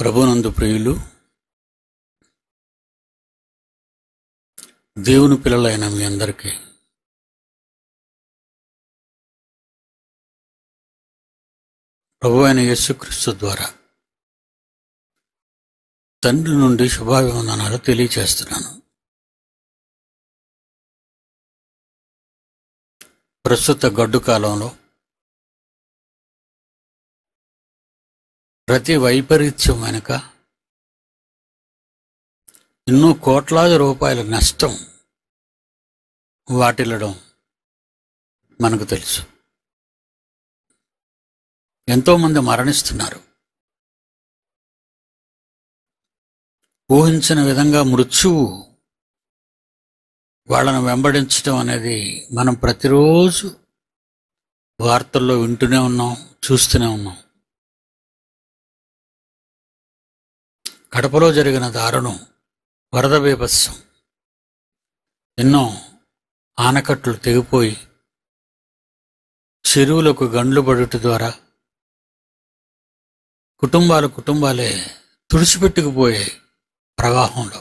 ప్రభునందు ప్రియులు దేవుని పిల్లలైన మీ అందరికీ ప్రభు అయిన యేసుక్రీస్తు ద్వారా తండ్రి నుండి శుభాభివందనాలు తెలియచేస్తున్నాను ప్రస్తుత గడ్డు కాలంలో ప్రతి వైపరీత్యం వెనుక ఎన్నో కోట్లాది రూపాయల నష్టం వాటిల్లడం మనకు తెలుసు ఎంతోమంది మరణిస్తున్నారు ఊహించిన విధంగా మృత్యువు వాళ్ళను వెంబడించడం అనేది మనం ప్రతిరోజు వార్తల్లో వింటూనే ఉన్నాం చూస్తూనే ఉన్నాం కడపలో జరిగిన దారుణం వరద బీభత్సం ఎన్నో ఆనకట్లు తెగిపోయి చెరువులకు గండ్లు పడుట ద్వారా కుటుంబాలు కుటుంబాలే తుడిచిపెట్టుకుపోయే ప్రవాహంలో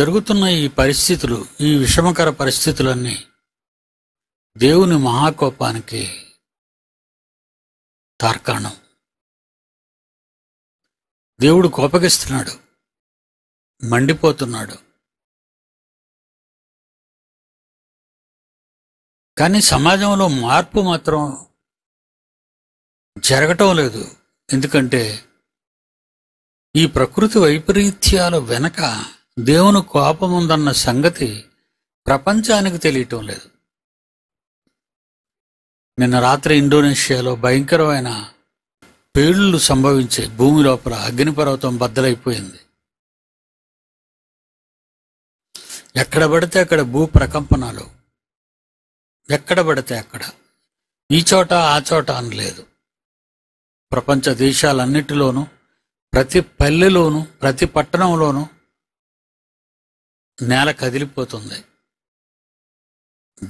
జరుగుతున్న ఈ పరిస్థితులు ఈ విషమకర పరిస్థితులన్నీ దేవుని మహాకోపానికి తార్కాణం దేవుడు కోపగిస్తున్నాడు మండిపోతున్నాడు కానీ సమాజంలో మార్పు మాత్రం జరగటం లేదు ఎందుకంటే ఈ ప్రకృతి వైపరీత్యాల వెనక దేవుని కోపం ఉందన్న సంగతి ప్రపంచానికి తెలియటం లేదు నిన్న రాత్రి ఇండోనేషియాలో భయంకరమైన పేళ్లు సంభవించే భూమి లోపల అగ్నిపర్వతం బద్దలైపోయింది ఎక్కడ పడితే అక్కడ భూ ప్రకంపనలు ఎక్కడ పడితే అక్కడ ఈ చోట ఆ చోట అనలేదు ప్రపంచ దేశాలన్నిటిలోనూ ప్రతి పల్లెలోనూ ప్రతి పట్టణంలోనూ నేల కదిలిపోతుంది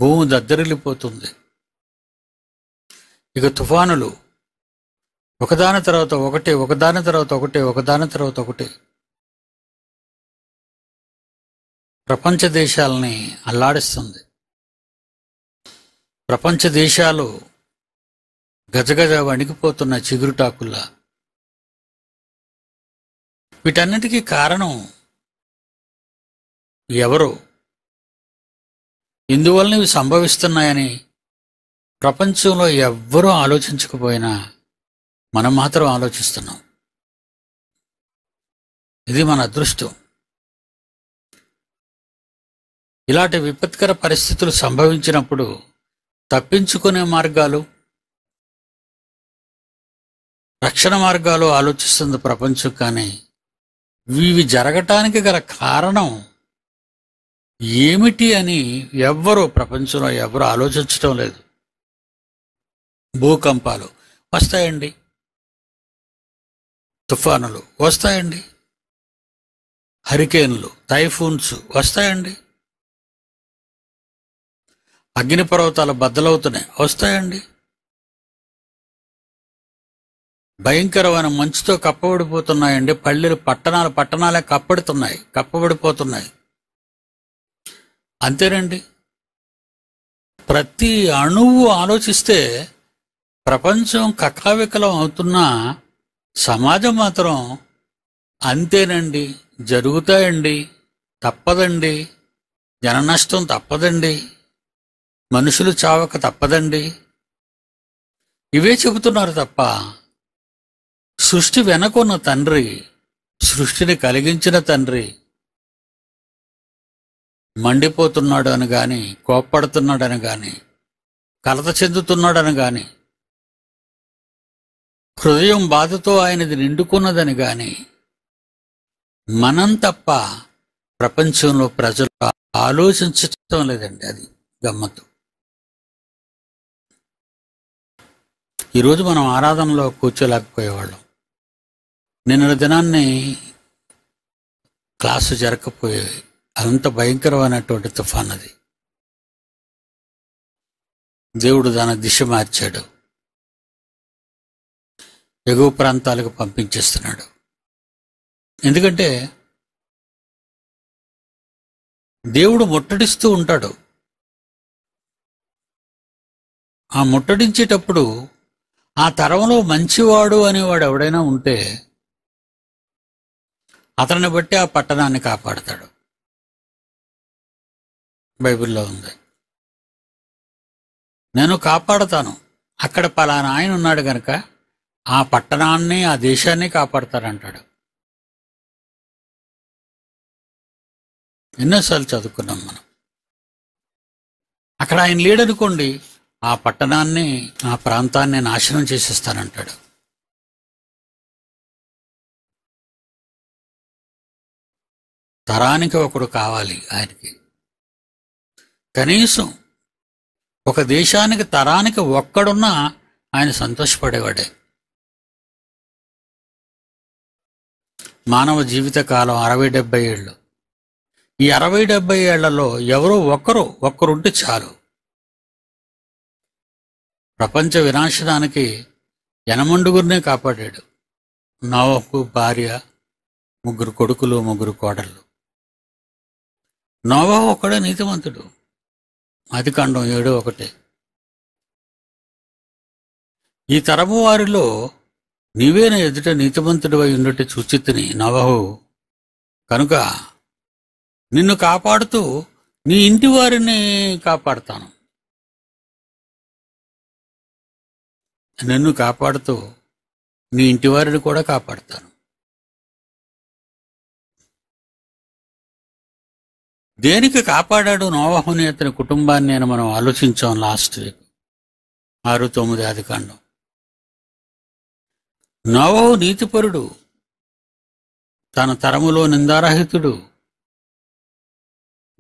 భూమి దద్దరిల్లిపోతుంది ఇక తుఫానులు ఒకదాని తర్వాత ఒకటి ఒకదాని తర్వాత ఒకటి ఒకదాని తర్వాత ఒకటి ప్రపంచ దేశాలని అల్లాడిస్తుంది ప్రపంచ దేశాలు గజగజ వణికిపోతున్న చిగురుటాకుల్లా వీటన్నిటికీ కారణం ఎవరు ఎందువలన ఇవి సంభవిస్తున్నాయని ప్రపంచంలో ఎవ్వరూ ఆలోచించకపోయినా మనం మాత్రం ఆలోచిస్తున్నాం ఇది మన అదృష్టం ఇలాంటి విపత్కర పరిస్థితులు సంభవించినప్పుడు తప్పించుకునే మార్గాలు రక్షణ మార్గాలు ఆలోచిస్తుంది ప్రపంచం కానీ ఇవి జరగటానికి గల కారణం ఏమిటి అని ఎవ్వరు ప్రపంచంలో ఎవరు ఆలోచించడం లేదు భూకంపాలు వస్తాయండి తుఫానులు వస్తాయండి హరికేన్లు టైఫూన్స్ వస్తాయండి అగ్నిపర్వతాలు బద్దలవుతున్నాయి వస్తాయండి భయంకరమైన మంచుతో కప్పబడిపోతున్నాయండి పల్లెలు పట్టణాలు పట్టణాలే కప్పడుతున్నాయి కప్పబడిపోతున్నాయి అంతేనండి ప్రతి అణువు ఆలోచిస్తే ప్రపంచం కక్కావికలం అవుతున్నా సమాజం మాత్రం అంతేనండి జరుగుతాయండి తప్పదండి జన నష్టం తప్పదండి మనుషులు చావక తప్పదండి ఇవే చెబుతున్నారు తప్ప సృష్టి వెనకున్న తండ్రి సృష్టిని కలిగించిన తండ్రి అని కానీ కోప్పడుతున్నాడని కానీ కలత చెందుతున్నాడని కానీ హృదయం బాధతో ఆయనది నిండుకున్నదని గాని మనం తప్ప ప్రపంచంలో ప్రజలు ఆలోచించటం లేదండి అది గమ్మత్తు ఈరోజు మనం ఆరాధనలో కూర్చోలేకపోయేవాళ్ళం నిన్న దినాన్ని క్లాసు జరగకపోయే అంత భయంకరమైనటువంటి తుఫాన్ అది దేవుడు దాని దిశ మార్చాడు ఎగువ ప్రాంతాలకు పంపించేస్తున్నాడు ఎందుకంటే దేవుడు ముట్టడిస్తూ ఉంటాడు ఆ ముట్టడించేటప్పుడు ఆ తరంలో మంచివాడు అనేవాడు ఎవడైనా ఉంటే అతన్ని బట్టి ఆ పట్టణాన్ని కాపాడతాడు బైబిల్లో ఉంది నేను కాపాడతాను అక్కడ పలానా ఆయన ఉన్నాడు కనుక ఆ పట్టణాన్ని ఆ దేశాన్ని కాపాడతారంటాడు ఎన్నోసార్లు చదువుకున్నాం మనం అక్కడ ఆయన లేడనుకోండి ఆ పట్టణాన్ని ఆ ప్రాంతాన్ని నాశనం చేసేస్తానంటాడు తరానికి ఒకడు కావాలి ఆయనకి కనీసం ఒక దేశానికి తరానికి ఒక్కడున్నా ఆయన సంతోషపడేవాడే మానవ జీవితకాలం అరవై డెబ్బై ఏళ్ళు ఈ అరవై డెబ్బై ఏళ్లలో ఎవరో ఒక్కరు ఒక్కరుంటే చాలు ప్రపంచ వినాశనానికి ఎనమండుగురినే కాపాడాడు నోవహు భార్య ముగ్గురు కొడుకులు ముగ్గురు కోడళ్ళు నోవా ఒక్కడే నీతివంతుడు అది కాండం ఏడు ఒకటే ఈ తరము వారిలో నీవేన ఎదుట నీతిమంతుడివై ఉన్నట్టు చూచితిని నవహు కనుక నిన్ను కాపాడుతూ నీ ఇంటి వారిని కాపాడుతాను నిన్ను కాపాడుతూ నీ ఇంటి వారిని కూడా కాపాడుతాను దేనికి కాపాడాడు నోవహుని అతని కుటుంబాన్ని నేను మనం ఆలోచించాం లాస్ట్ వీక్ ఆరు తొమ్మిది ఆది కాండం నోవహు నీతిపరుడు తన తరములో నిందారహితుడు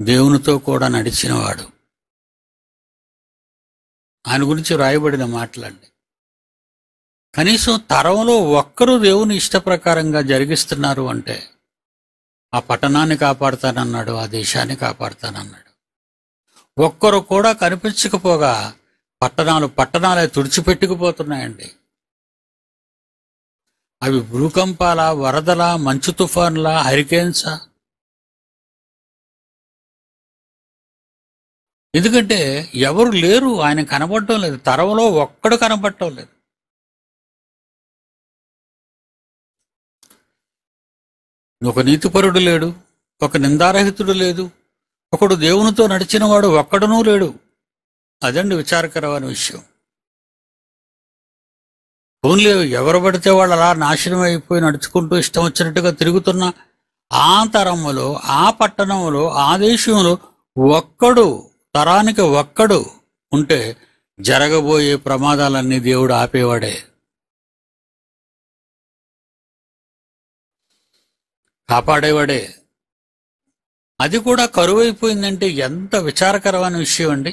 దేవునితో కూడా నడిచినవాడు ఆయన గురించి వ్రాయబడిన మాటలండి కనీసం తరంలో ఒక్కరూ దేవుని ఇష్టప్రకారంగా జరిగిస్తున్నారు అంటే ఆ పట్టణాన్ని కాపాడుతానన్నాడు ఆ దేశాన్ని కాపాడుతానన్నాడు ఒక్కరు కూడా కనిపించకపోగా పట్టణాలు పట్టణాలే తుడిచిపెట్టుకుపోతున్నాయండి అవి భూకంపాల వరదల మంచు తుఫాన్ల హరికేన్సా ఎందుకంటే ఎవరు లేరు ఆయన కనబడటం లేదు తరవలో ఒక్కడు కనబడటం లేదు ఒక నీతిపరుడు లేడు ఒక నిందారహితుడు లేదు ఒకడు దేవునితో నడిచిన వాడు ఒక్కడనూ లేడు అదండి విచారకరమైన విషయం ఓన్లీ ఎవరు పడితే వాళ్ళు అలా నాశనం అయిపోయి నడుచుకుంటూ ఇష్టం వచ్చినట్టుగా తిరుగుతున్న ఆ తరములో ఆ పట్టణంలో ఆ దేశంలో ఒక్కడు తరానికి ఒక్కడు ఉంటే జరగబోయే ప్రమాదాలన్నీ దేవుడు ఆపేవాడే కాపాడేవాడే అది కూడా కరువు అయిపోయిందంటే ఎంత విచారకరమైన విషయం అండి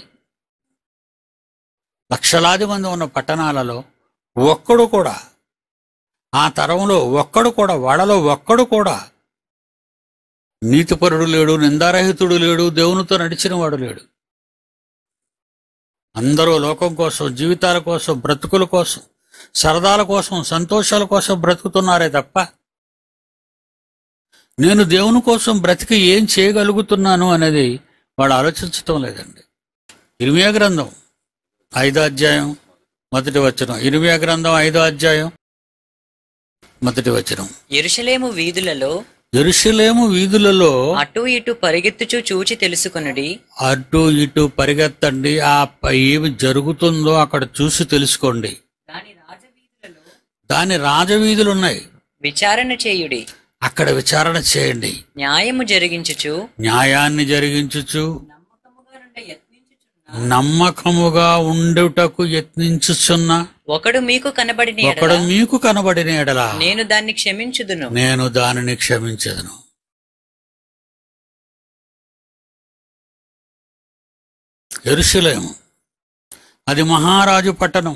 లక్షలాది మంది ఉన్న పట్టణాలలో ఒక్కడు కూడా ఆ తరంలో ఒక్కడు కూడా వాళ్ళలో ఒక్కడు కూడా నీతిపరుడు లేడు నిందారహితుడు లేడు దేవునితో నడిచిన వాడు లేడు అందరూ లోకం కోసం జీవితాల కోసం బ్రతుకుల కోసం సరదాల కోసం సంతోషాల కోసం బ్రతుకుతున్నారే తప్ప నేను దేవుని కోసం బ్రతికి ఏం చేయగలుగుతున్నాను అనేది వాడు ఆలోచించటం లేదండి ఇరిమియా గ్రంథం ఐదో అధ్యాయం మొదటి వచనం ఇరుమియా గ్రంథం ఐదో అధ్యాయం మొదటి వచనం ఎరుసలేము వీధులలో ఎరుసలేము వీధులలో అటు ఇటు పరిగెత్తుచు చూచి తెలుసుకునడి అటు ఇటు పరిగెత్తండి ఆ ఏమి జరుగుతుందో అక్కడ చూసి తెలుసుకోండి దాని రాజవీధులు ఉన్నాయి విచారణ చేయుడి అక్కడ విచారణ చేయండి న్యాయము జరిగించుచు న్యాయాన్ని జరిగించుచు నమ్మకముగా ఉండుటకు యత్నించుచున్న ఒకడు మీకు కనబడిన ఒకడు మీకు కనబడిన ఎడలా నేను దాన్ని క్షమించుదును నేను దానిని క్షమించదును ఎరుసలేము అది మహారాజు పట్టణం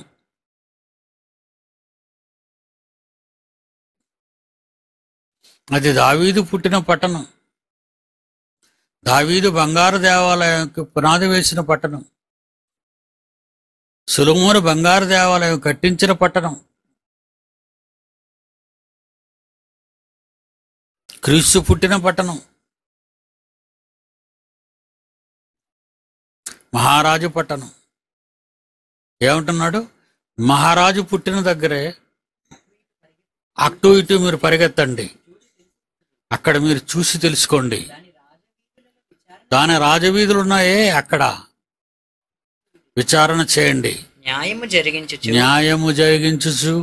అది దావీదు పుట్టిన పట్టణం దావీదు బంగారు దేవాలయంకి పునాది వేసిన పట్టణం సులుమూరు బంగారు దేవాలయం కట్టించిన పట్టణం క్రీస్తు పుట్టిన పట్టణం మహారాజు పట్టణం ఏమంటున్నాడు మహారాజు పుట్టిన దగ్గరే అటు ఇటు మీరు పరిగెత్తండి అక్కడ మీరు చూసి తెలుసుకోండి దాని రాజవీధులు ఉన్నాయే అక్కడ విచారణ చేయండి న్యాయము జరిగించు న్యాయము జరిగించుచు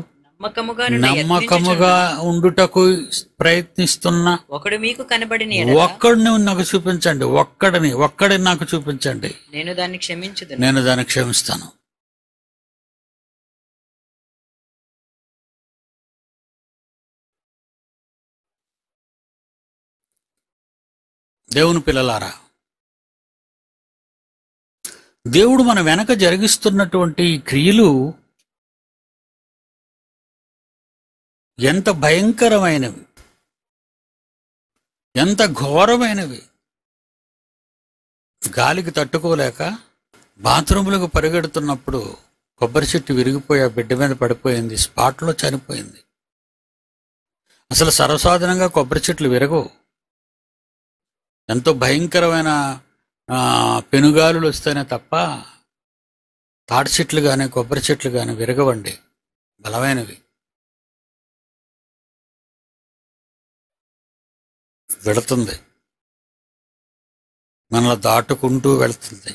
నమ్మకముగా ఉండుటకు ప్రయత్నిస్తున్న ఒకడు మీకు కనబడి ఒక్కడిని నాకు చూపించండి ఒక్కడిని ఒక్కడిని నాకు చూపించండి నేను దాన్ని క్షమించదు నేను దాన్ని క్షమిస్తాను దేవుని పిల్లలారా దేవుడు మన వెనక జరిగిస్తున్నటువంటి క్రియలు ఎంత భయంకరమైనవి ఎంత ఘోరమైనవి గాలికి తట్టుకోలేక బాత్రూములకు పరిగెడుతున్నప్పుడు కొబ్బరి చెట్టు విరిగిపోయా బిడ్డ మీద పడిపోయింది స్పాట్లో చనిపోయింది అసలు సర్వసాధారణంగా కొబ్బరి చెట్లు విరగవు ఎంతో భయంకరమైన పెనుగాలులు వస్తేనే తప్ప తాటి చెట్లు కానీ కొబ్బరి చెట్లు కానీ విరగవండి బలమైనవి వెళుతుంది మనల్ని దాటుకుంటూ వెళుతుంది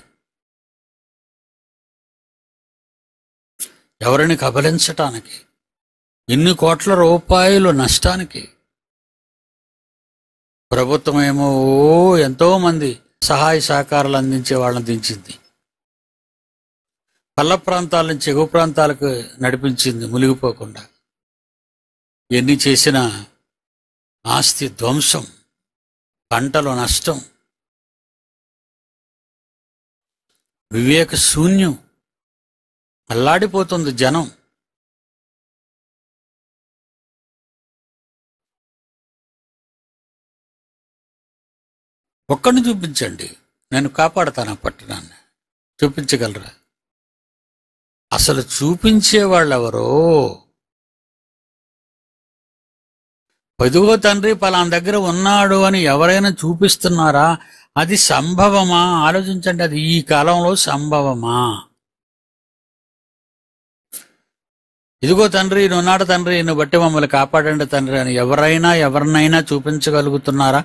ఎవరిని కబలించటానికి ఇన్ని కోట్ల రూపాయలు నష్టానికి ప్రభుత్వమేమో ఎంతోమంది సహాయ సహకారాలు అందించే వాళ్ళని దించింది పల్ల ప్రాంతాల నుంచి ఎగువ ప్రాంతాలకు నడిపించింది మునిగిపోకుండా ఎన్ని చేసినా ఆస్తి ధ్వంసం పంటలు నష్టం వివేక శూన్యం అల్లాడిపోతుంది జనం ఒక్కడిని చూపించండి నేను కాపాడతాను ఆ పట్టణాన్ని చూపించగలరా అసలు చూపించే వాళ్ళెవరో తండ్రి పలానా దగ్గర ఉన్నాడు అని ఎవరైనా చూపిస్తున్నారా అది సంభవమా ఆలోచించండి అది ఈ కాలంలో సంభవమా ఇదిగో తండ్రి నున్నాడు తండ్రి నువ్వు బట్టి మమ్మల్ని కాపాడండి తండ్రి అని ఎవరైనా ఎవరినైనా చూపించగలుగుతున్నారా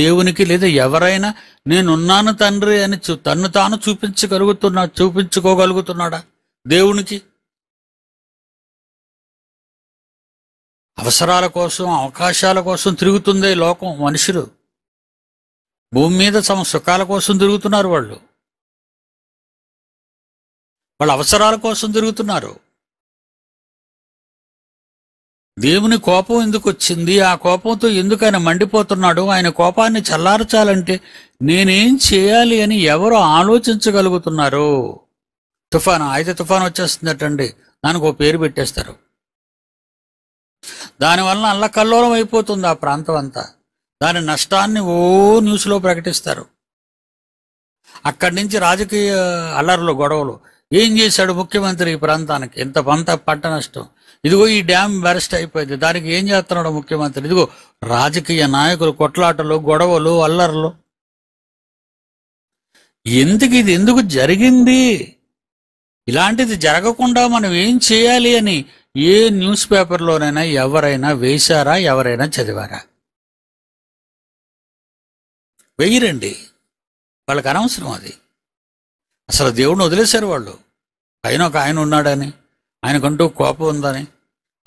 దేవునికి లేదా ఎవరైనా నేనున్నాను తండ్రి అని తన్ను తాను చూపించగలుగుతున్నా చూపించుకోగలుగుతున్నాడా దేవునికి అవసరాల కోసం అవకాశాల కోసం తిరుగుతుందే లోకం మనుషులు భూమి మీద తమ సుఖాల కోసం తిరుగుతున్నారు వాళ్ళు వాళ్ళ అవసరాల కోసం తిరుగుతున్నారు దేవుని కోపం ఎందుకు వచ్చింది ఆ కోపంతో ఎందుకు ఆయన మండిపోతున్నాడు ఆయన కోపాన్ని చల్లార్చాలంటే నేనేం చేయాలి అని ఎవరు ఆలోచించగలుగుతున్నారు తుఫాను అయితే తుఫాను వచ్చేస్తుందటండి దానికి ఓ పేరు పెట్టేస్తారు దానివల్ల అల్లకల్లోలం అయిపోతుంది ఆ ప్రాంతం అంతా దాని నష్టాన్ని ఓ న్యూస్లో ప్రకటిస్తారు అక్కడి నుంచి రాజకీయ అల్లర్లు గొడవలు ఏం చేశాడు ముఖ్యమంత్రి ఈ ప్రాంతానికి ఇంత పంత పంట నష్టం ఇదిగో ఈ డ్యామ్ బెరెస్ట్ అయిపోయింది దానికి ఏం చేస్తున్నాడు ముఖ్యమంత్రి ఇదిగో రాజకీయ నాయకులు కొట్లాటలు గొడవలు అల్లర్లు ఎందుకు ఇది ఎందుకు జరిగింది ఇలాంటిది జరగకుండా మనం ఏం చేయాలి అని ఏ న్యూస్ పేపర్లోనైనా ఎవరైనా వేశారా ఎవరైనా చదివారా వెయ్యరండి వాళ్ళకి అనవసరం అది అసలు దేవుడిని వదిలేశారు వాళ్ళు అయిన ఒక ఆయన ఉన్నాడని ఆయనకంటూ కోపం ఉందని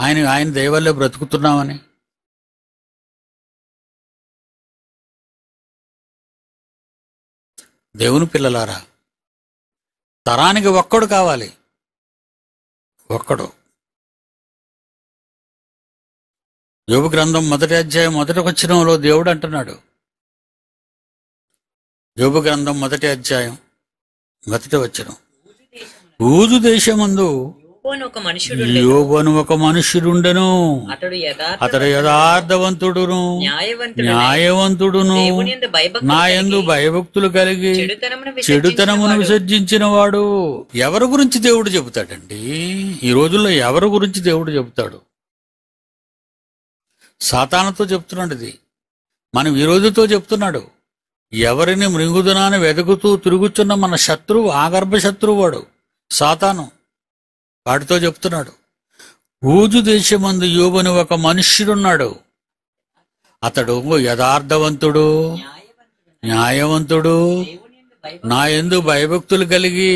ఆయన ఆయన దేవాల్లో బ్రతుకుతున్నామని దేవుని పిల్లలారా తరానికి ఒక్కడు కావాలి ఒక్కడు యోగ గ్రంథం మొదటి అధ్యాయం మొదటి వచ్చినంలో దేవుడు అంటున్నాడు యోగ గ్రంథం మొదటి అధ్యాయం మొదటి వచ్చిన ఊదు దేశమందు యోబోను ఒక మనుషుడు మనుషుడుండెను అతడు యథార్థవంతుడు యథార్థవంతుడును న్యాయవంతుడును నా ఎందు భయభక్తులు కలిగి చెడుతనమును విసర్జించిన వాడు ఎవరి గురించి దేవుడు చెబుతాడండి ఈ రోజుల్లో ఎవరి గురించి దేవుడు చెబుతాడు సాతానతో చెప్తున్నాడు ఇది మనం ఈ రోజుతో చెప్తున్నాడు ఎవరిని మృంగుదనాన్ని వెతుకుతూ తిరుగుతున్న మన శత్రువు ఆగర్భ శత్రువు వాడు సాతాను వాటితో చెప్తున్నాడు ఊజు దేశమందు యోబుని ఒక మనుష్యుడున్నాడు అతడు యథార్థవంతుడు న్యాయవంతుడు నా ఎందు భయభక్తులు కలిగి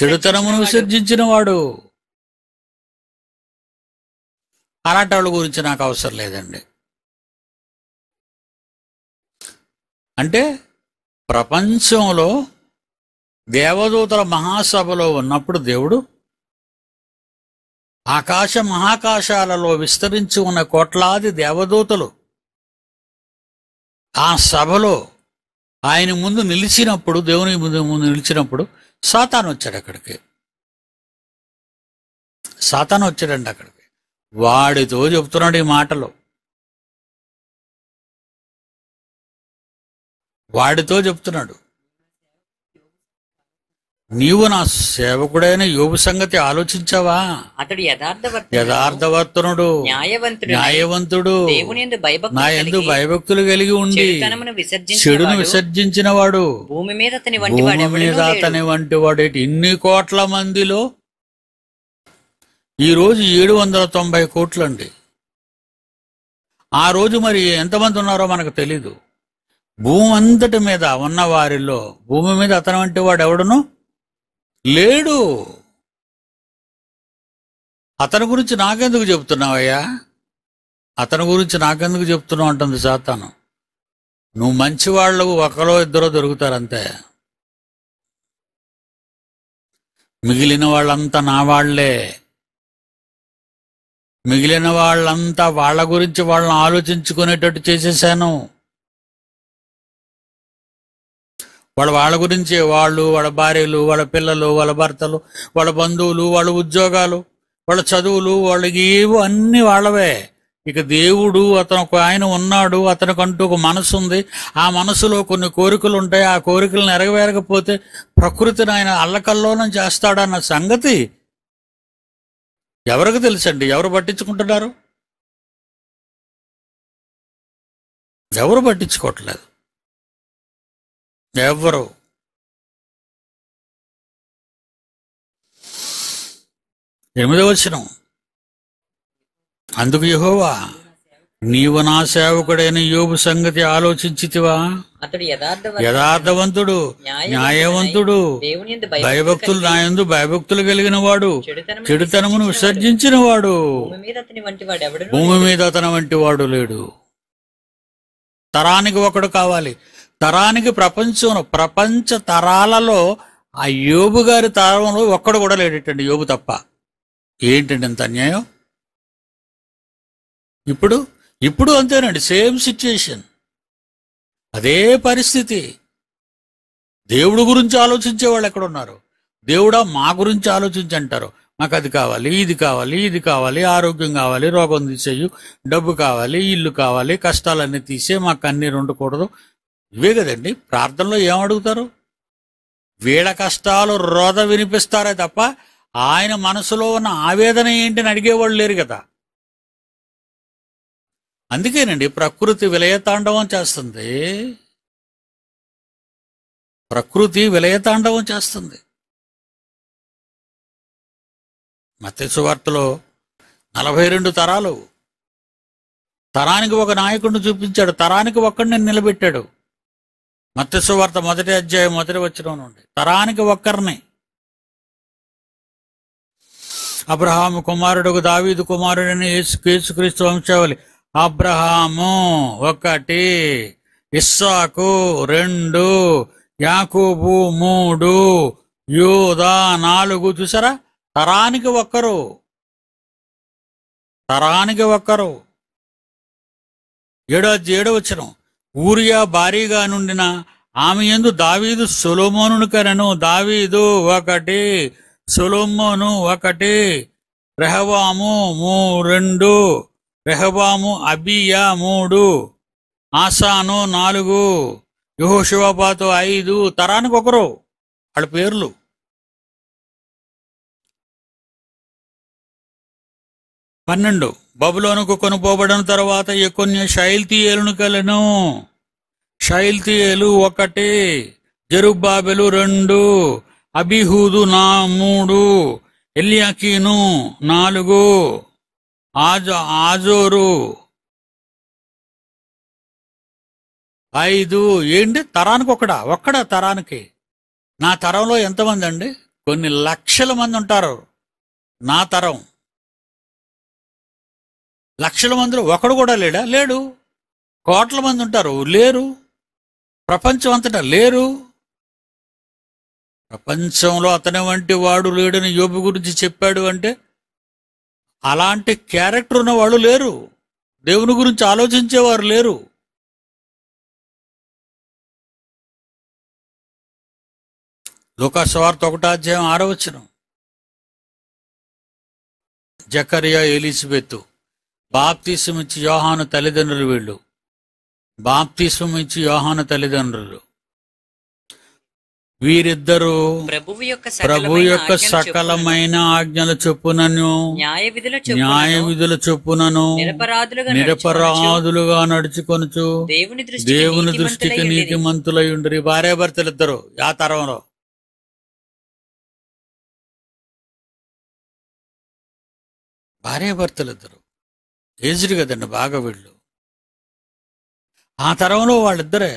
చెడుతనమును విసర్జించిన వాడు అలాంటి వాళ్ళ గురించి నాకు అవసరం లేదండి అంటే ప్రపంచంలో దేవదూతల మహాసభలో ఉన్నప్పుడు దేవుడు ఆకాశ మహాకాశాలలో విస్తరించి ఉన్న కోట్లాది దేవదూతలు ఆ సభలో ఆయన ముందు నిలిచినప్పుడు దేవుని ముందు ముందు నిలిచినప్పుడు సాతాన్ వచ్చాడు అక్కడికి సాతాన్ వచ్చాడండి అక్కడికి వాడితో చెప్తున్నాడు ఈ మాటలు వాడితో చెప్తున్నాడు నీవు నా సేవకుడైన యోగు సంగతి ఆలోచించావా అతడు యథార్థవర్తనుడు న్యాయవంతుడు న్యాయవంతుడు నా ఎందు భయభక్తులు కలిగి ఉండి చెడును విసర్జించిన వాడు భూమి మీద అతని వంటి వాడు ఇన్ని కోట్ల మందిలో ఈ రోజు ఏడు వందల తొంభై కోట్లు అండి ఆ రోజు మరి ఎంతమంది ఉన్నారో మనకు తెలీదు భూమి అంతటి మీద ఉన్న వారిలో భూమి మీద అతని వంటి వాడు ఎవడను లేడు అతని గురించి నాకెందుకు చెప్తున్నావయ్యా అతని గురించి నాకెందుకు చెప్తున్నావు అంటుంది సాతాను నువ్వు మంచి ఒకరో ఇద్దరో దొరుకుతారంతే మిగిలిన వాళ్ళంతా నా వాళ్లే మిగిలిన వాళ్ళంతా వాళ్ళ గురించి వాళ్ళని ఆలోచించుకునేటట్టు చేసేసాను వాళ్ళ వాళ్ళ గురించి వాళ్ళు వాళ్ళ భార్యలు వాళ్ళ పిల్లలు వాళ్ళ భర్తలు వాళ్ళ బంధువులు వాళ్ళ ఉద్యోగాలు వాళ్ళ చదువులు వాళ్ళకి ఏవో అన్నీ వాళ్ళవే ఇక దేవుడు అతను ఒక ఆయన ఉన్నాడు అతనికంటూ ఒక మనసు ఉంది ఆ మనసులో కొన్ని కోరికలు ఉంటాయి ఆ కోరికలు నెరవేరకపోతే ప్రకృతిని ఆయన అల్లకల్లోనం చేస్తాడన్న సంగతి ఎవరికి తెలుసండి ఎవరు పట్టించుకుంటున్నారు ఎవరు పట్టించుకోవట్లేదు ఎవరు ఎనిమిదో వచ్చిన అందుకు యహోవా నీవు నా సేవకుడైన యోగు సంగతి ఆలోచించితివా యథార్థవంతుడు న్యాయవంతుడు భయభక్తులు నాయందు భయభక్తులు కలిగిన వాడు చెడుతనమును విసర్జించిన వాడు భూమి మీద అతని వంటి వాడు లేడు తరానికి ఒకడు కావాలి తరానికి ప్రపంచం ప్రపంచ తరాలలో ఆ యోబు గారి తరంలో ఒక్కడు కూడా లేడేటండి యోబు తప్ప ఏంటండి ఇంత అన్యాయం ఇప్పుడు ఇప్పుడు అంతేనండి సేమ్ సిచ్యుయేషన్ అదే పరిస్థితి దేవుడు గురించి ఆలోచించే వాళ్ళు ఎక్కడ ఉన్నారు దేవుడా మా గురించి ఆలోచించి అంటారు మాకు అది కావాలి ఇది కావాలి ఇది కావాలి ఆరోగ్యం కావాలి రోగం తీసేయు డబ్బు కావాలి ఇల్లు కావాలి కష్టాలన్నీ తీసే మాకు కన్నీరు ఉండకూడదు ఇవే కదండి ప్రార్థనలో ఏమడుగుతారు వీళ్ళ కష్టాలు రోద వినిపిస్తారే తప్ప ఆయన మనసులో ఉన్న ఆవేదన ఏంటి అని అడిగేవాళ్ళు లేరు కదా అందుకేనండి ప్రకృతి విలయతాండవం చేస్తుంది ప్రకృతి విలయతాండవం చేస్తుంది మత్స్యవార్తలో నలభై రెండు తరాలు తరానికి ఒక నాయకుడిని చూపించాడు తరానికి ఒక్కడిని నిలబెట్టాడు మత్స్యవార్త మొదటి అధ్యాయం మొదటి వచ్చిన నుండి తరానికి ఒక్కరిని అబ్రహాము కుమారుడు దావీదు కుమారుడని కేసుక్రీస్తు వంశావళి అబ్రహాము ఒకటి ఇస్సాకు రెండు యాకూబు మూడు యూదా నాలుగు చూసారా తరానికి ఒక్కరు తరానికి ఒక్కరు ఏడో ఏడో వచ్చినాం ఊరియా భారీగా నుండిన ఆమె ఎందు దావీదు సొలోమోను కరెను దావీదు ఒకటి సొలోమోను ఒకటి రెహవాము మూ రెండు రెహబాము అబియా మూడు ఆసాను నాలుగు యహోశివపాతు ఐదు తరానికి ఒకరు వాళ్ళ పేర్లు పన్నెండు బబులోనుకు కొనుపోబడిన తర్వాత ఎక్కువ శైల్తీయలను కలను శైల్తీయలు ఒకటి జరుబాబెలు రెండు అభిహూదు నా మూడు ఎలియాకీను నాలుగు ఆజో ఆజోరు ఐదు ఏంటి తరానికి ఒకడా ఒక్కడా తరానికి నా తరంలో ఎంతమంది అండి కొన్ని లక్షల మంది ఉంటారు నా తరం లక్షల మందిలో ఒకడు కూడా లేడా లేడు కోట్ల మంది ఉంటారు లేరు ప్రపంచం అంతటా లేరు ప్రపంచంలో అతని వంటి వాడు లేడని యోబు గురించి చెప్పాడు అంటే అలాంటి క్యారెక్టర్ ఉన్న వాళ్ళు లేరు దేవుని గురించి ఆలోచించేవారు లేరు లోకాస్వార్త ఒకటాధ్యాయం ఆరవచ్చును జకరియా ఎలిజబెత్తు బాప్తీసం ఇచ్చి యోహాను తల్లిదండ్రులు వీళ్ళు బాప్తీసం ఇచ్చి యోహాను తల్లిదండ్రులు వీరిద్దరూ ప్రభు యొక్క సకలమైన ఆజ్ఞల చొప్పునను న్యాయ విధుల చెప్పునను చొప్పునను నిరపరాధులుగా నడుచుకొనుచు దేవుని దృష్టికి నీతి మంతులై ఉండరు ఇద్దరు ఆ తరంలో ఇద్దరు ఏజ్డ్ కదండి బాగా వీళ్ళు ఆ తరంలో వాళ్ళిద్దరే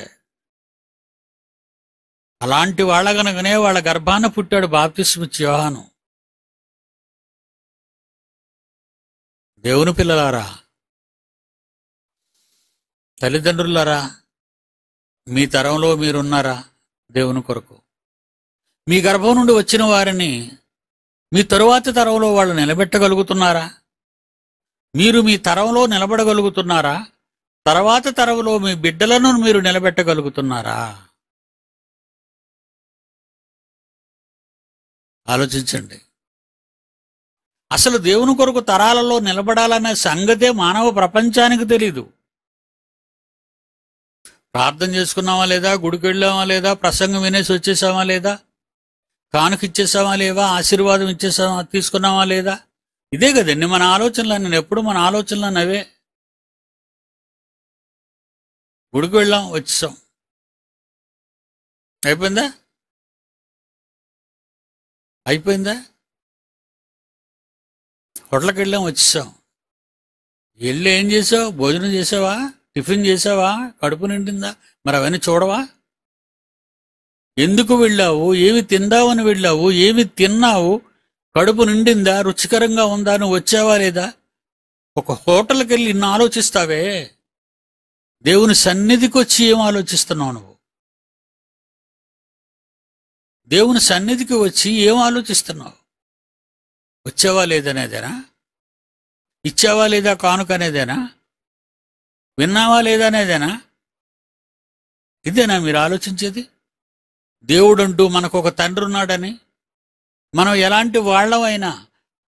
అలాంటి వాళ్ళ కనుకనే వాళ్ళ గర్భాన పుట్టాడు బాప్తిస్మిచ్ వ్యవహానం దేవుని పిల్లలారా తల్లిదండ్రులారా మీ తరంలో మీరున్నారా దేవుని కొరకు మీ గర్భం నుండి వచ్చిన వారిని మీ తరువాతి తరంలో వాళ్ళు నిలబెట్టగలుగుతున్నారా మీరు మీ తరంలో నిలబడగలుగుతున్నారా తర్వాత తరంలో మీ బిడ్డలను మీరు నిలబెట్టగలుగుతున్నారా ఆలోచించండి అసలు దేవుని కొరకు తరాలలో నిలబడాలనే సంగతే మానవ ప్రపంచానికి తెలీదు ప్రార్థన చేసుకున్నామా లేదా గుడికి వెళ్ళావా లేదా ప్రసంగం వినేసి వచ్చేసామా లేదా కానుక ఇచ్చేసామా లేవా ఆశీర్వాదం ఇచ్చేసామా తీసుకున్నామా లేదా ఇదే కదండి మన ఆలోచనలు నేను ఎప్పుడు మన ఆలోచనలు అవే గుడికి వెళ్ళాం వచ్చేసాం అయిపోయిందా అయిపోయిందా హోటల్కి వెళ్ళాం వచ్చేసాం వెళ్ళి ఏం చేసావు భోజనం చేసావా టిఫిన్ చేసావా కడుపు నిండిందా మరి అవన్నీ చూడవా ఎందుకు వెళ్ళావు ఏమి అని వెళ్ళావు ఏమి తిన్నావు కడుపు నిండిందా రుచికరంగా ఉందా నువ్వు వచ్చావా లేదా ఒక హోటల్కి వెళ్ళి ఇన్ని ఆలోచిస్తావే దేవుని సన్నిధికి వచ్చి ఏం ఆలోచిస్తున్నావు నువ్వు దేవుని సన్నిధికి వచ్చి ఏం ఆలోచిస్తున్నావు వచ్చావా లేదనేదేనా ఇచ్చావా లేదా కానుక అనేదేనా విన్నావా లేదా అనేదేనా ఇదేనా మీరు ఆలోచించేది దేవుడంటూ మనకు ఒక తండ్రి ఉన్నాడని మనం ఎలాంటి వాళ్లమైనా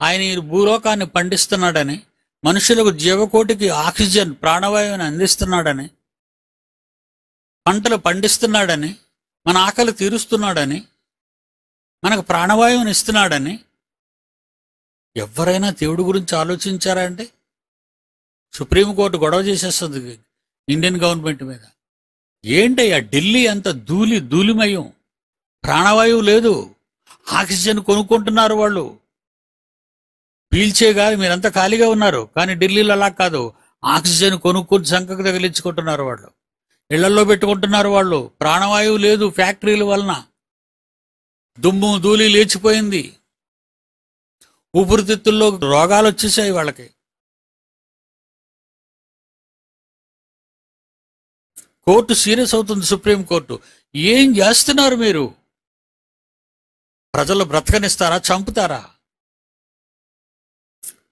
ఆయన ఈ భూలోకాన్ని పండిస్తున్నాడని మనుషులకు జీవకోటికి ఆక్సిజన్ ప్రాణవాయువుని అందిస్తున్నాడని పంటలు పండిస్తున్నాడని మన ఆకలి తీరుస్తున్నాడని మనకు ప్రాణవాయువుని ఇస్తున్నాడని ఎవరైనా దేవుడి గురించి ఆలోచించారా అండి సుప్రీంకోర్టు గొడవ చేసేస్తుంది ఇండియన్ గవర్నమెంట్ మీద ఏంటయ్యా ఢిల్లీ అంత ధూళి ధూళిమయం ప్రాణవాయువు లేదు ఆక్సిజన్ కొనుక్కుంటున్నారు వాళ్ళు పీల్చే కాదు మీరంతా ఖాళీగా ఉన్నారు కానీ ఢిల్లీలో అలా కాదు ఆక్సిజన్ కొనుక్కుని సంఖకు తగిలించుకుంటున్నారు వాళ్ళు ఇళ్లలో పెట్టుకుంటున్నారు వాళ్ళు ప్రాణవాయువు లేదు ఫ్యాక్టరీల వలన దుమ్ము ధూళి లేచిపోయింది ఊపిరితిత్తుల్లో రోగాలు వచ్చేసాయి వాళ్ళకి కోర్టు సీరియస్ అవుతుంది సుప్రీం కోర్టు ఏం చేస్తున్నారు మీరు ప్రజలు బ్రతకనిస్తారా చంపుతారా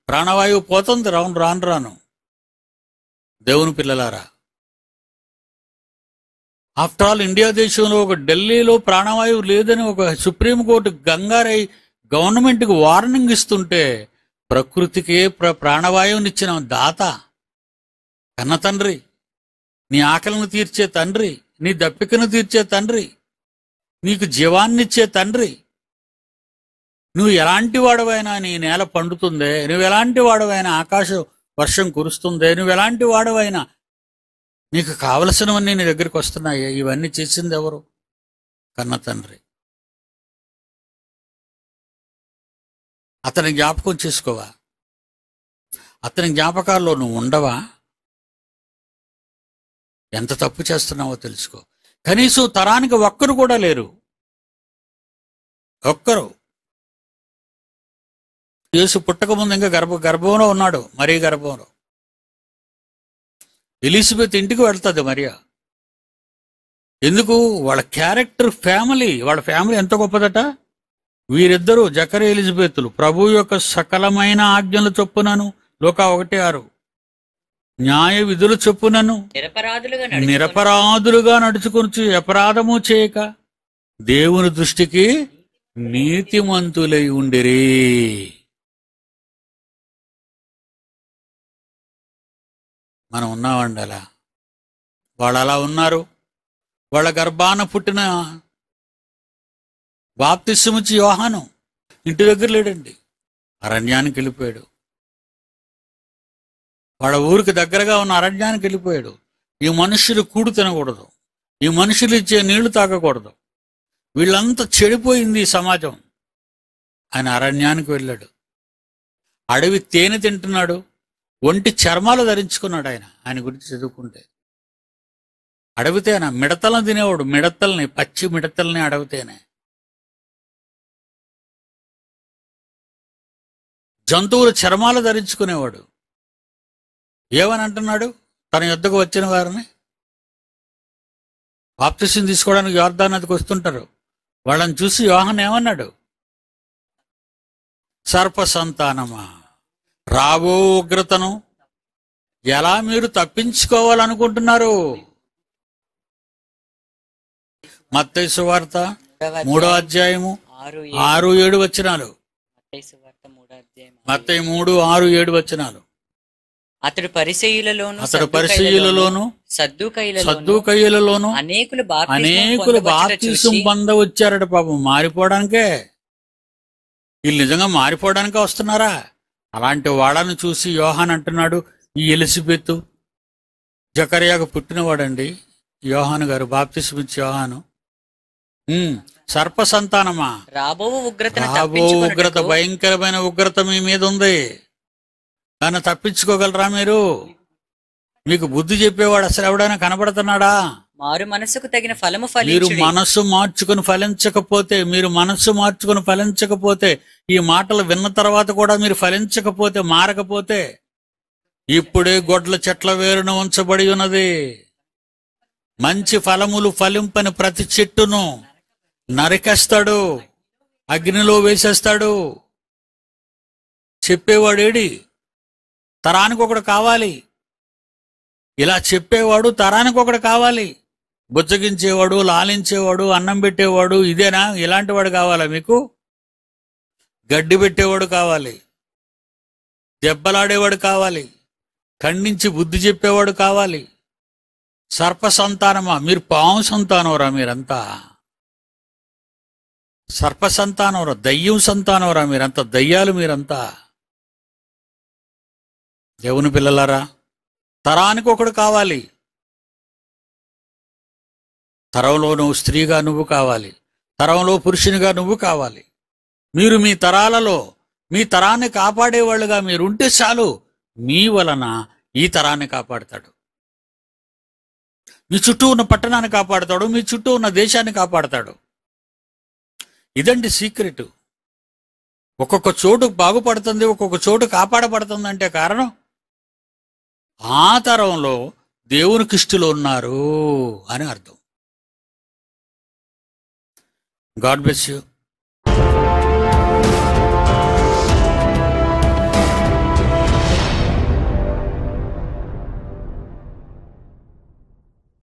ప్రాణవాయువు పోతుంది రాను రాను రాను దేవుని పిల్లలారా ఆఫ్టర్ ఆల్ ఇండియా దేశంలో ఒక ఢిల్లీలో ప్రాణవాయువు లేదని ఒక సుప్రీంకోర్టు గంగారై గవర్నమెంట్కి వార్నింగ్ ఇస్తుంటే ప్రకృతికే ప్ర ప్రాణవాయువునిచ్చిన దాత కన్న తండ్రి నీ ఆకలిని తీర్చే తండ్రి నీ దప్పికను తీర్చే తండ్రి నీకు జీవాన్నిచ్చే తండ్రి నువ్వు ఎలాంటి వాడవైనా నీ నేల పండుతుందే నువ్వు ఎలాంటి వాడవైనా ఆకాశం వర్షం కురుస్తుందే నువ్వు ఎలాంటి వాడవైనా నీకు కావలసినవన్నీ నీ దగ్గరికి వస్తున్నాయి ఇవన్నీ చేసింది ఎవరు కన్న తండ్రి అతని జ్ఞాపకం చేసుకోవా అతని జ్ఞాపకాల్లో నువ్వు ఉండవా ఎంత తప్పు చేస్తున్నావో తెలుసుకో కనీసం తరానికి ఒక్కరు కూడా లేరు ఒక్కరు యేసు పుట్టకముందు ఇంకా గర్భ గర్భంలో ఉన్నాడు మరీ గర్భంలో ఎలిజబెత్ ఇంటికి వెళ్తుంది మరియా ఎందుకు వాళ్ళ క్యారెక్టర్ ఫ్యామిలీ వాళ్ళ ఫ్యామిలీ ఎంత గొప్పదట వీరిద్దరూ జకర ఎలిజబెత్లు ప్రభు యొక్క సకలమైన ఆజ్ఞలు చొప్పునను లోక ఒకటి ఆరు న్యాయ విధులు చొప్పునను నిరపరాధులుగా నడుచుకుని అపరాధము చేయక దేవుని దృష్టికి నీతిమంతులై ఉండిరే మనం ఉన్నామండి అలా వాళ్ళు అలా ఉన్నారు వాళ్ళ గర్భాన పుట్టిన బాప్తిస్సుమిచ్చి యోహాను ఇంటి దగ్గర లేడండి అరణ్యానికి వెళ్ళిపోయాడు వాళ్ళ ఊరికి దగ్గరగా ఉన్న అరణ్యానికి వెళ్ళిపోయాడు ఈ మనుషులు కూడు తినకూడదు ఈ మనుషులు ఇచ్చే నీళ్లు తాగకూడదు వీళ్ళంతా చెడిపోయింది ఈ సమాజం ఆయన అరణ్యానికి వెళ్ళాడు అడవి తేనె తింటున్నాడు ఒంటి చర్మాలు ధరించుకున్నాడు ఆయన ఆయన గురించి చదువుకుంటే అడవితేన మిడతలను తినేవాడు మిడతల్ని పచ్చి మిడతల్ని అడవితేనే జంతువుల చర్మాలు ధరించుకునేవాడు ఏమని అంటున్నాడు తన యుద్ధకు వచ్చిన వారిని పాప్తిష్యం తీసుకోవడానికి యోర్ధానదికి వస్తుంటారు వాళ్ళని చూసి యోహన్ ఏమన్నాడు సర్ప సంతానమా రాబో ఉగ్రతను ఎలా మీరు తప్పించుకోవాలనుకుంటున్నారు మత్తైసు వార్త మూడో అధ్యాయము ఆరు ఏడు వచ్చినాలు మత్తై మూడు ఆరు ఏడు వచ్చినాలు అతడు పరిశీలలోను అతడు పరిశీలలోను సద్దుకయ్యలలోను అనేకులు అనేకులు బాప్తీసం పొంద వచ్చారట పాపం మారిపోవడానికే వీళ్ళు నిజంగా మారిపోవడానికే వస్తున్నారా అలాంటి వాళ్ళను చూసి యోహాన్ అంటున్నాడు ఈ ఎలిజబెత్ జకర్యాకు పుట్టినవాడండి యోహాను గారు బాప్తిస్మిచ్ యోహాను సర్ప సంతానమా రాబో ఉగ్రత రాబో ఉగ్రత భయంకరమైన ఉగ్రత మీ మీద ఉంది దాన్ని తప్పించుకోగలరా మీరు మీకు బుద్ధి చెప్పేవాడు అసలు ఎవడైనా కనబడుతున్నాడా మారు మనసుకు తగిన ఫలము మీరు మనస్సు మార్చుకుని ఫలించకపోతే మీరు మనస్సు మార్చుకుని ఫలించకపోతే ఈ మాటలు విన్న తర్వాత కూడా మీరు ఫలించకపోతే మారకపోతే ఇప్పుడే గొడ్ల చెట్ల వేరున ఉంచబడి ఉన్నది మంచి ఫలములు ఫలింపని ప్రతి చెట్టును నరికేస్తాడు అగ్నిలో వేసేస్తాడు చెప్పేవాడేడి తరానికి ఒకడు కావాలి ఇలా చెప్పేవాడు తరానికి ఒకడు కావాలి బుజ్జగించేవాడు లాలించేవాడు అన్నం పెట్టేవాడు ఇదేనా ఇలాంటి వాడు కావాలా మీకు గడ్డి పెట్టేవాడు కావాలి దెబ్బలాడేవాడు కావాలి ఖండించి బుద్ధి చెప్పేవాడు కావాలి సర్ప సంతానమా మీరు పాము సంతానవరా మీరంతా సర్ప సంతానవరా దయ్యం సంతానవరా మీరంతా దయ్యాలు మీరంతా దేవుని పిల్లలారా తరానికి ఒకడు కావాలి తరంలో నువ్వు స్త్రీగా నువ్వు కావాలి తరంలో పురుషునిగా నువ్వు కావాలి మీరు మీ తరాలలో మీ తరాన్ని కాపాడేవాళ్ళుగా మీరుంటే చాలు మీ వలన ఈ తరాన్ని కాపాడతాడు మీ చుట్టూ ఉన్న పట్టణాన్ని కాపాడతాడు మీ చుట్టూ ఉన్న దేశాన్ని కాపాడతాడు ఇదండి సీక్రెట్ ఒక్కొక్క చోటు బాగుపడుతుంది ఒక్కొక్క చోటు కాపాడబడుతుంది అంటే కారణం ఆ తరంలో దేవుని కిష్టిలో ఉన్నారు అని అర్థం God bless you.